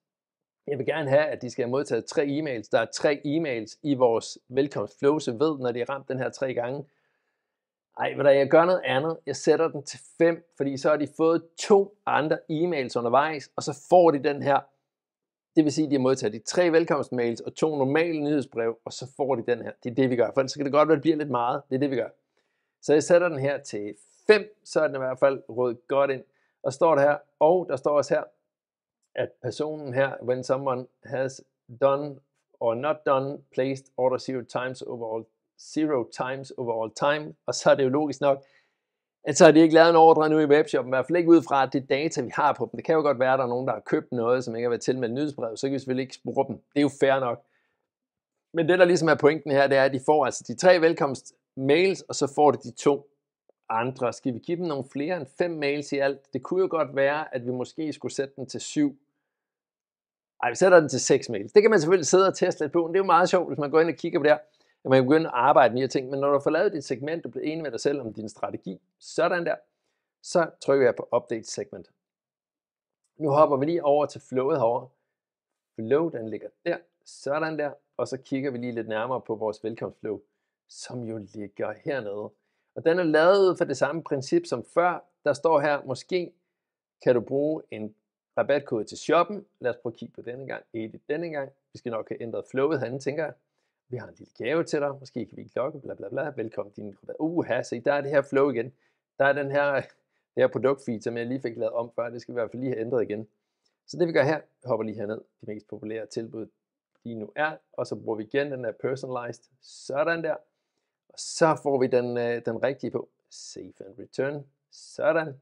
jeg vil gerne have, at de skal have modtaget tre e-mails. Der er tre e-mails i vores velkomstflow, så ved, når de er ramt den her tre gange. Ej, hvad der, jeg gør noget andet. Jeg sætter den til fem, fordi så har de fået to andre e-mails undervejs, og så får de den her. Det vil sige, at de har modtaget de tre velkomstmails og to normale nyhedsbrev, og så får de den her. Det er det, vi gør. For så kan det godt være, at det bliver lidt meget. Det er det, vi gør. Så jeg sætter den her til 5, så er den i hvert fald rådet godt ind. Og står der her, og der står også her, at personen her, when someone has done or not done, placed order zero times over all, zero times over all time, og så er det jo logisk nok, at så har de ikke lavet en ordre nu i webshoppen, i hvert fald ikke ud fra det data, vi har på dem. Det kan jo godt være, at der er nogen, der har købt noget, som ikke har været tilmeldt nyhedsbrevet, så kan vi selvfølgelig ikke spore dem. Det er jo fair nok. Men det, der ligesom er pointen her, det er, at de får altså de tre velkomstmails, og så får de de to andre? Skal vi give dem nogle flere end fem mails i alt? Det kunne jo godt være, at vi måske skulle sætte den til syv. Ej, vi sætter den til seks mails. Det kan man selvfølgelig sidde og teste lidt på, men det er jo meget sjovt, hvis man går ind og kigger på det her, at man kan begynde at arbejde med de her ting. Men når du har lavet dit segment, du bliver enig med dig selv om din strategi, sådan der, så trykker jeg på Update Segment. Nu hopper vi lige over til flowet herovre. Flow, den ligger der, sådan der, og så kigger vi lige lidt nærmere på vores velkomstflow, som jo ligger hernede. Og den er lavet ud fra det samme princip som før. Der står her, måske kan du bruge en rabatkode til shoppen. Lad os prøve at kigge på denne gang, edit denne gang. Vi skal nok have ændret flowet herinde, tænker jeg. Vi har en lille gave til dig, måske kan vi klokke, bla bla bla, velkommen din rabat. Uha, se, der er det her flow igen. Der er den her, her produktfeed, som jeg lige fik lavet om før, det skal vi i hvert fald lige have ændret igen. Så det vi gør her, hopper lige herned, de mest populære tilbud, de nu er, og så bruger vi igen den der personalized, sådan der, og så får vi den, øh, den rigtige på. Safe and return. Sådan.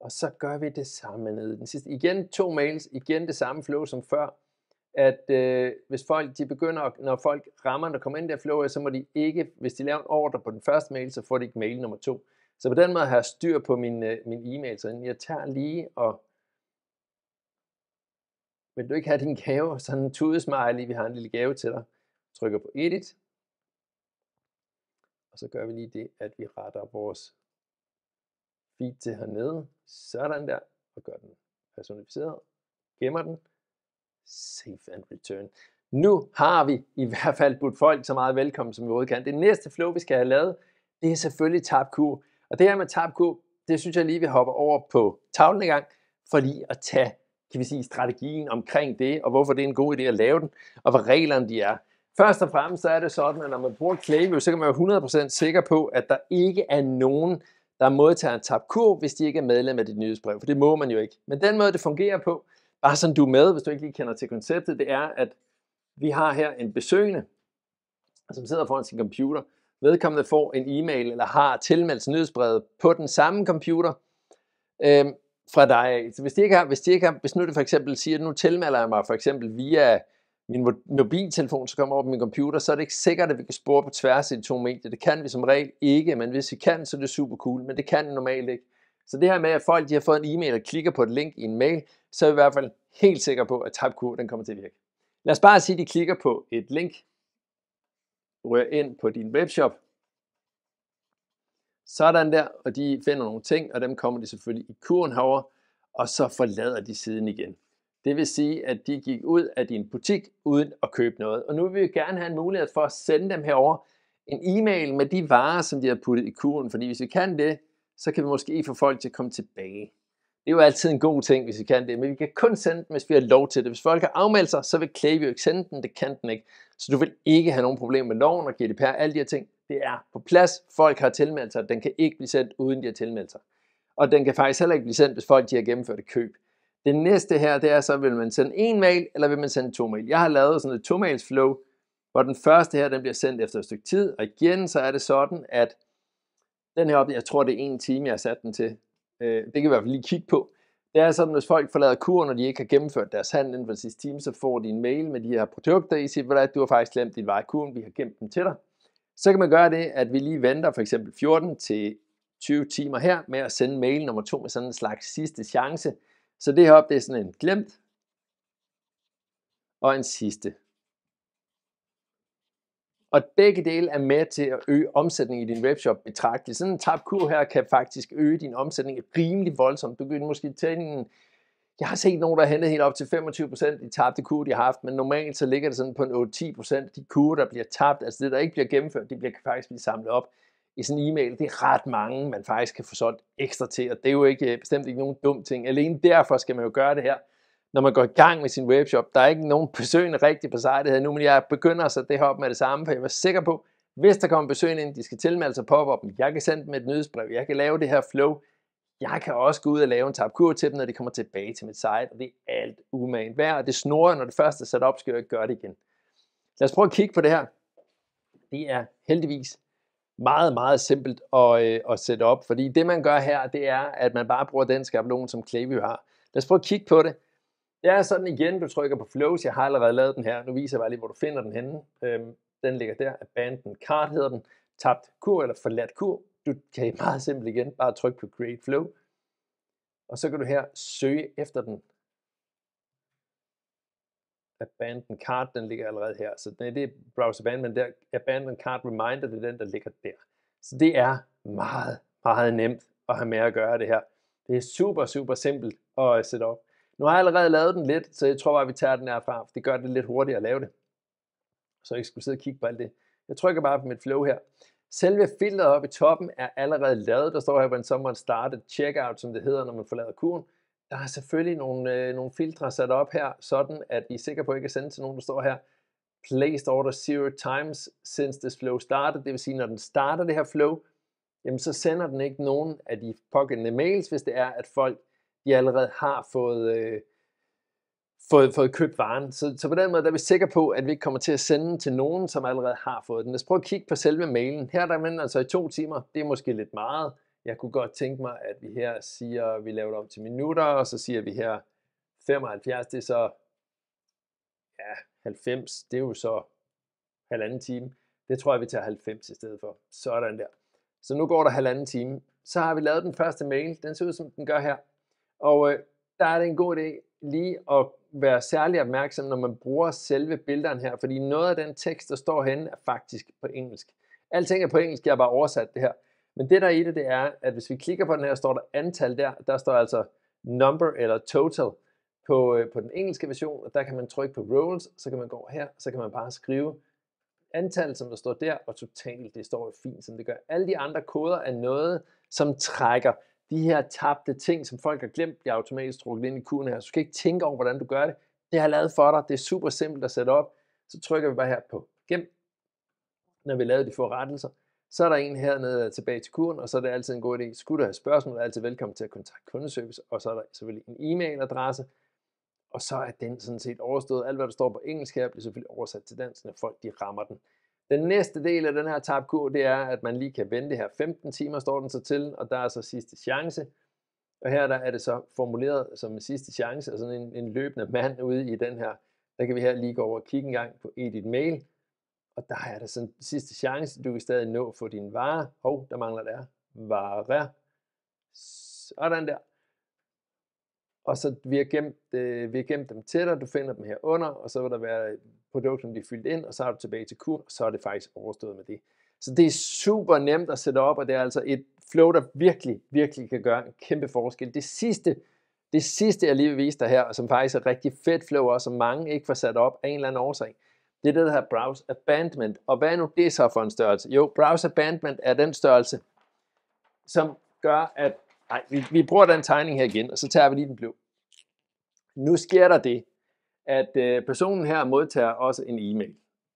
Og så gør vi det samme nede den sidste. Igen to mails, igen det samme flow som før. At øh, hvis folk, de begynder, når folk rammer, der kommer ind i det flow, så må de ikke, hvis de laver en ordre på den første mail, så får de ikke mail nummer to. Så på den måde har jeg styr på min, øh, min e-mail, så jeg tager lige og vil du ikke have din gave? Sådan en tudesmiley, vi har en lille gave til dig. Trykker på edit, og så gør vi lige det, at vi retter vores feed til hernede. Sådan der. Og gør den personificeret. Gemmer den. Save and return. Nu har vi i hvert fald budt folk så meget velkommen, som vi overhovedet kan. Det næste flow, vi skal have lavet, det er selvfølgelig TabQ. Og det her med TabQ, det synes jeg lige, vi hopper over på tavlen i gang, for lige at tage kan vi sige, strategien omkring det, og hvorfor det er en god idé at lave den, og hvad reglerne de er. Først og fremmest så er det sådan, at når man bruger Klaviyo, så kan man være 100% sikker på, at der ikke er nogen, der modtager en tabt kurv, hvis de ikke er medlem af dit nyhedsbrev, for det må man jo ikke. Men den måde, det fungerer på, bare sådan du er med, hvis du ikke lige kender til konceptet, det er, at vi har her en besøgende, som sidder foran sin computer. Vedkommende får en e-mail eller har tilmeldt nyhedsbrevet på den samme computer øh, fra dig. Så hvis de ikke har, hvis de ikke har, hvis nu det for eksempel siger, at nu tilmelder jeg mig for eksempel via min mobiltelefon, så kommer op på min computer, så er det ikke sikkert, at vi kan spore på tværs i de to medier. Det kan vi som regel ikke, men hvis vi kan, så er det super cool, men det kan normalt ikke. Så det her med, at folk de har fået en e-mail og klikker på et link i en mail, så er vi i hvert fald helt sikre på, at TypeCure den kommer til at virke. Lad os bare sige, at de klikker på et link, rører ind på din webshop, sådan der, og de finder nogle ting, og dem kommer de selvfølgelig i kurven herover, og så forlader de siden igen. Det vil sige, at de gik ud af din butik uden at købe noget. Og nu vil vi gerne have en mulighed for at sende dem herover en e-mail med de varer, som de har puttet i kurven. Fordi hvis vi kan det, så kan vi måske få folk til at komme tilbage. Det er jo altid en god ting, hvis vi kan det, men vi kan kun sende dem, hvis vi har lov til det. Hvis folk har afmeldt sig, så vil Klaviyo ikke sende den, det kan den ikke. Så du vil ikke have nogen problemer med loven og GDPR, alle de her ting. Det er på plads, folk har tilmeldt sig, den kan ikke blive sendt uden de har tilmeldt sig. Og den kan faktisk heller ikke blive sendt, hvis folk de har gennemført et køb. Det næste her, det er så, vil man sende en mail, eller vil man sende to mail? Jeg har lavet sådan et to-mails flow, hvor den første her, den bliver sendt efter et stykke tid, og igen så er det sådan, at den her op, jeg tror det er en time, jeg har sat den til. Øh, det kan vi i hvert fald lige kigge på. Det er sådan, at hvis folk forlader kuren, når de ikke har gennemført deres handel inden for den sidste time, så får de en mail med de her produkter, I siger, at du har faktisk glemt din vej kuren, vi har gemt dem til dig. Så kan man gøre det, at vi lige venter for eksempel 14 til 20 timer her med at sende mail nummer to med sådan en slags sidste chance, så det heroppe, det er sådan en glemt og en sidste. Og begge dele er med til at øge omsætningen i din webshop betragteligt. Sådan en tabt kurv her kan faktisk øge din omsætning rimelig voldsomt. Du kan måske tage en... Jeg har set nogen, der har helt op til 25% i tabte kurve, de har haft, men normalt så ligger det sådan på en 8-10% de kurve, der bliver tabt, altså det, der ikke bliver gennemført, det bliver, kan faktisk blive samlet op i sådan en e-mail, det er ret mange, man faktisk kan få solgt ekstra til, og det er jo ikke, øh, bestemt ikke nogen dum ting. Alene derfor skal man jo gøre det her, når man går i gang med sin webshop. Der er ikke nogen besøgende rigtig på sitet her nu, men jeg begynder så det her op med det samme, for jeg var sikker på, hvis der kommer besøgende ind, de skal tilmelde sig pop dem. Jeg kan sende dem et nyhedsbrev, jeg kan lave det her flow. Jeg kan også gå ud og lave en tabkur til dem, når de kommer tilbage til mit site, og det er alt umagen værd, og det snorer, når det første er sat op, skal jeg ikke gøre det igen. Lad os prøve at kigge på det her. Det er heldigvis meget, meget simpelt at, øh, at sætte op, fordi det man gør her, det er, at man bare bruger den skabelon, som Klaviyo har. Lad os prøve at kigge på det. Det er sådan igen, du trykker på Flows, jeg har allerede lavet den her, nu viser jeg bare lige, hvor du finder den henne. Øhm, den ligger der, abandoned card hedder den, tabt kur eller forladt kur. Du kan meget simpelt igen bare trykke på Create Flow, og så kan du her søge efter den Abandoned Card, den ligger allerede her. Så nej, det er Browse Abandoned, der Abandoned Card Reminder, det er den, der ligger der. Så det er meget, meget nemt at have med at gøre det her. Det er super, super simpelt at sætte op. Nu har jeg allerede lavet den lidt, så jeg tror bare, vi tager den herfra, for det gør det lidt hurtigere at lave det. Så jeg skulle sidde og kigge på alt det. Jeg trykker bare på mit flow her. Selve filteret oppe i toppen er allerede lavet. Der står her, hvordan someone started checkout, som det hedder, når man forlader kurven der er selvfølgelig nogle, øh, nogle filtre sat op her, sådan at I er sikre på, at I kan sende til nogen, der står her, placed order zero times since this flow started, det vil sige, når den starter det her flow, jamen så sender den ikke nogen af de pågældende mails, hvis det er, at folk de allerede har fået, øh, fået, fået købt varen. Så, så på den måde der er vi sikre på, at vi ikke kommer til at sende til nogen, som allerede har fået den. Lad os prøve at kigge på selve mailen. Her der man altså i to timer, det er måske lidt meget, jeg kunne godt tænke mig, at vi her siger, at vi laver det om til minutter, og så siger vi her 75, det er så, ja, 90, det er jo så halvanden time. Det tror jeg, vi tager 90 i stedet for. Sådan der. Så nu går der halvanden time. Så har vi lavet den første mail. Den ser ud, som den gør her. Og øh, der er det en god idé lige at være særlig opmærksom, når man bruger selve billederne her, fordi noget af den tekst, der står henne, er faktisk på engelsk. Alting er på engelsk, jeg har bare oversat det her. Men det der er i det, det er, at hvis vi klikker på den her, står der antal der. Der står altså number eller total på, øh, på den engelske version, og der kan man trykke på roles, så kan man gå her, så kan man bare skrive antal, som der står der, og total, det står jo fint, som det gør. Alle de andre koder er noget, som trækker de her tabte ting, som folk har glemt, bliver automatisk trukket ind i kurven her. Så du skal ikke tænke over, hvordan du gør det. Det har jeg lavet for dig. Det er super simpelt at sætte op. Så trykker vi bare her på gem, når vi lavede de forrettelser. Så er der en hernede tilbage til kuren, og så er det altid en god idé. Skulle du have spørgsmål, er altid velkommen til at kontakte kundeservice, og så er der selvfølgelig en e-mailadresse, og så er den sådan set overstået. Alt hvad der står på engelsk her, bliver selvfølgelig oversat til dansk, når folk de rammer den. Den næste del af den her tabkur, det er, at man lige kan vente her 15 timer, står den så til, og der er så sidste chance. Og her der er det så formuleret som en sidste chance, og sådan en, en løbende mand ude i den her. Der kan vi her lige gå over og kigge en gang på Edit Mail, og der er der sådan sidste chance, du kan stadig nå at få din varer. Hov, der mangler der Vare. Sådan der. Og så vi har, gemt, øh, vi har gemt dem til dig, du finder dem herunder, og så vil der være produkterne, de er fyldt ind, og så er du tilbage til kur, og så er det faktisk overstået med det. Så det er super nemt at sætte op, og det er altså et flow, der virkelig, virkelig kan gøre en kæmpe forskel. Det sidste, det sidste jeg lige vil vise dig her, og som faktisk er rigtig fedt flow, og som mange ikke får sat op af en eller anden årsag, det er det, der hedder browse abandonment. Og hvad er nu det så for en størrelse? Jo, browse abandonment er den størrelse, som gør, at... Nej, vi, vi bruger den tegning her igen, og så tager vi lige den blå. Nu sker der det, at øh, personen her modtager også en e-mail,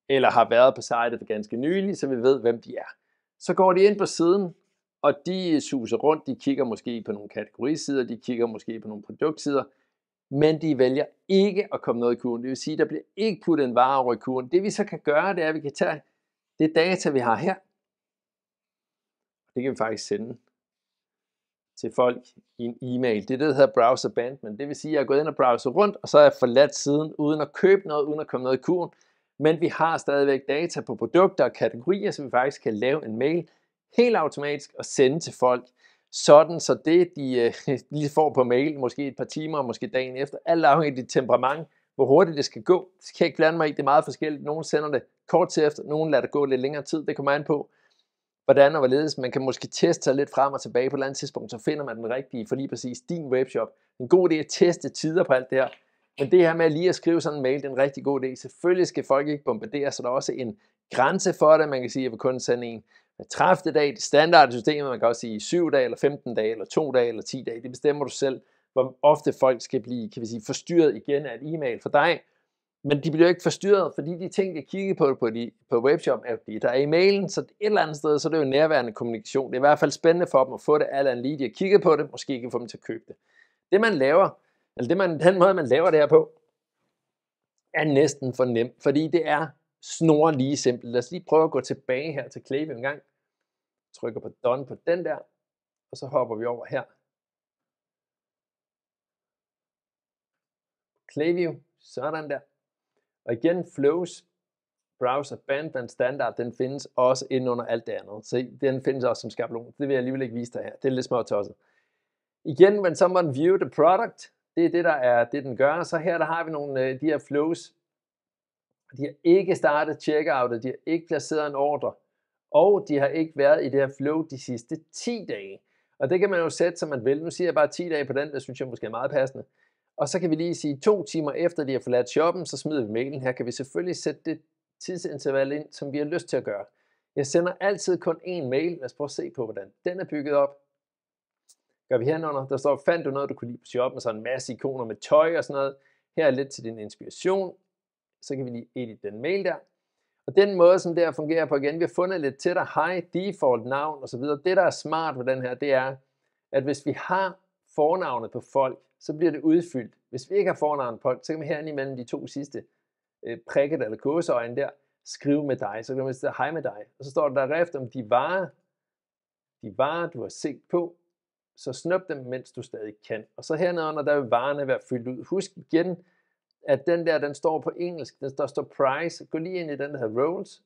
eller har været på sitet for ganske nylig, så vi ved, hvem de er. Så går de ind på siden, og de suser rundt, de kigger måske på nogle kategorisider, de kigger måske på nogle produktsider, men de vælger ikke at komme noget i kurven. Det vil sige, der bliver ikke puttet en vare over i kurven. Det vi så kan gøre, det er, at vi kan tage det data, vi har her, det kan vi faktisk sende til folk i en e-mail. Det er det, der hedder browser men Det vil sige, at jeg er gået ind og browser rundt, og så er jeg forladt siden, uden at købe noget, uden at komme noget i kurven. Men vi har stadigvæk data på produkter og kategorier, så vi faktisk kan lave en mail helt automatisk og sende til folk, sådan så det, de øh, lige får på mail, måske et par timer, måske dagen efter, alt afhængig af dit temperament, hvor hurtigt det skal gå. Det kan jeg ikke blande mig i, det er meget forskelligt. Nogle sender det kort til efter, nogle lader det gå lidt længere tid, det kommer an på, hvordan og hvorledes. Man kan måske teste sig lidt frem og tilbage på et eller andet tidspunkt, så finder man den rigtige for lige præcis din webshop. En god idé at teste tider på alt det her. Men det her med lige at skrive sådan en mail, det er en rigtig god idé. Selvfølgelig skal folk ikke bombarderes, så der er også en grænse for det. Man kan sige, at jeg vil kun sende en 30. dag. det standarde system, man kan også sige 7 dage, eller 15 dage, eller 2 dage, eller 10 dage, det bestemmer du selv, hvor ofte folk skal blive kan vi sige, forstyrret igen af et e-mail for dig. Men de bliver jo ikke forstyrret, fordi de ting, jeg kigger på på, de, på webshop, er de, der er i mailen, så et eller andet sted, så er det jo nærværende kommunikation. Det er i hvert fald spændende for dem at få det, alle andet lige, de har kigget på det, måske ikke få dem til at købe det. Det man laver, eller det man, den måde, man laver det her på, er næsten for nemt, fordi det er snor lige simpelt. Lad os lige prøve at gå tilbage her til Clave en gang. Trykker på done på den der, og så hopper vi over her. Clayview, sådan der. Og igen, flows, browser, bandband standard, den findes også inde under alt det andet. Så den findes også som skabelon. Det vil jeg alligevel ikke vise dig her. Det er lidt småt tosset. Igen, when someone view the product, det er det, der er det, den gør. Så her der har vi nogle øh, de her flows, de har ikke startet checkoutet, de har ikke placeret en ordre, og de har ikke været i det her flow de sidste 10 dage. Og det kan man jo sætte, som man vil. Nu siger jeg bare 10 dage på den, det synes jeg måske er meget passende. Og så kan vi lige sige, to timer efter de har forladt shoppen, så smider vi mailen. Her kan vi selvfølgelig sætte det tidsinterval ind, som vi har lyst til at gøre. Jeg sender altid kun én mail. Lad os prøve at se på, hvordan den er bygget op. Gør vi herunder, der står, fandt du noget, du kunne lide på shoppen, så en masse ikoner med tøj og sådan noget. Her er lidt til din inspiration, så kan vi lige edit den mail der. Og den måde, som det her fungerer på igen, vi har fundet lidt til dig, hej, default, navn osv. Det, der er smart ved den her, det er, at hvis vi har fornavnet på folk, så bliver det udfyldt. Hvis vi ikke har fornavnet på folk, så kan vi herinde imellem de to sidste øh, prikket eller kurseøjne der, skrive med dig, så kan man sige hej med dig. Og så står der derefter om de varer, de varer, du har set på, så snup dem, mens du stadig kan. Og så hernede under, der vil varerne være fyldt ud. Husk igen, at den der, den står på engelsk, den, der står price, gå lige ind i den, der hedder rolls,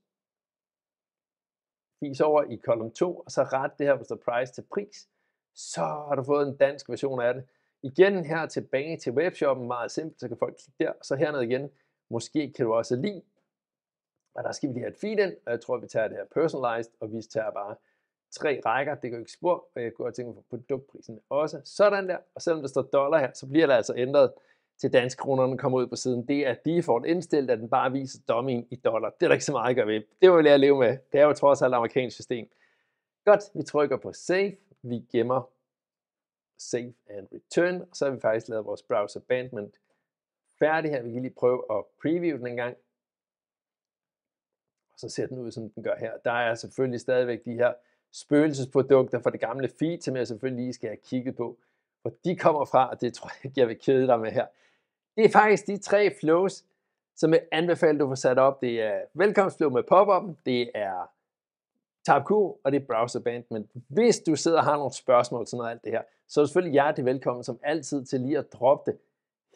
fis over i kolumn 2, og så ret det her, hvor står price til pris, så har du fået en dansk version af det. Igen her tilbage til webshoppen, meget simpelt, så kan folk klikke der, så hernede igen, måske kan du også lide, og der skal vi lige have et feed ind, og jeg tror, vi tager det her personalized, og vi tager bare tre rækker, det kan ikke spor, og jeg kunne godt tænke mig på produktprisen også, sådan der, og selvom der står dollar her, så bliver der altså ændret til danskronerne kommer ud på siden, det er default indstillet, at den bare viser dummien i dollar. Det er der ikke så meget at gøre ved. Det må vi lære at leve med. Det er jo trods alt amerikansk system. Godt, vi trykker på save. Vi gemmer save and return. Og så har vi faktisk lavet vores browser bandment færdig her. Vi kan lige prøve at preview den en gang. Og så ser den ud, som den gør her. Der er selvfølgelig stadigvæk de her spøgelsesprodukter fra det gamle feed, som jeg selvfølgelig lige skal have kigget på, hvor de kommer fra, og det tror jeg ikke, jeg vil kede dig med her. Det er faktisk de tre flows, som jeg anbefaler, du får sat op. Det er velkomstflow med pop up det er TabQ, og det er browser Men hvis du sidder og har nogle spørgsmål til noget af alt det her, så er du selvfølgelig hjertelig velkommen som altid til lige at droppe det.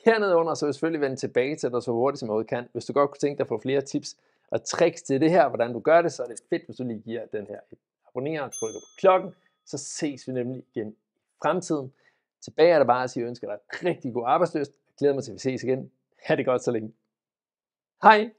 Hernede under, så vil jeg selvfølgelig vende tilbage til dig så hurtigt som overhovedet kan. Hvis du godt kunne tænke dig at få flere tips og tricks til det her, hvordan du gør det, så er det fedt, hvis du lige giver den her et abonnere og trykker på klokken, så ses vi nemlig igen i fremtiden. Tilbage er der bare at sige, at jeg ønsker dig rigtig god arbejdsløst, Glæder mig til, at vi ses igen. Ha' det godt så længe. Hej!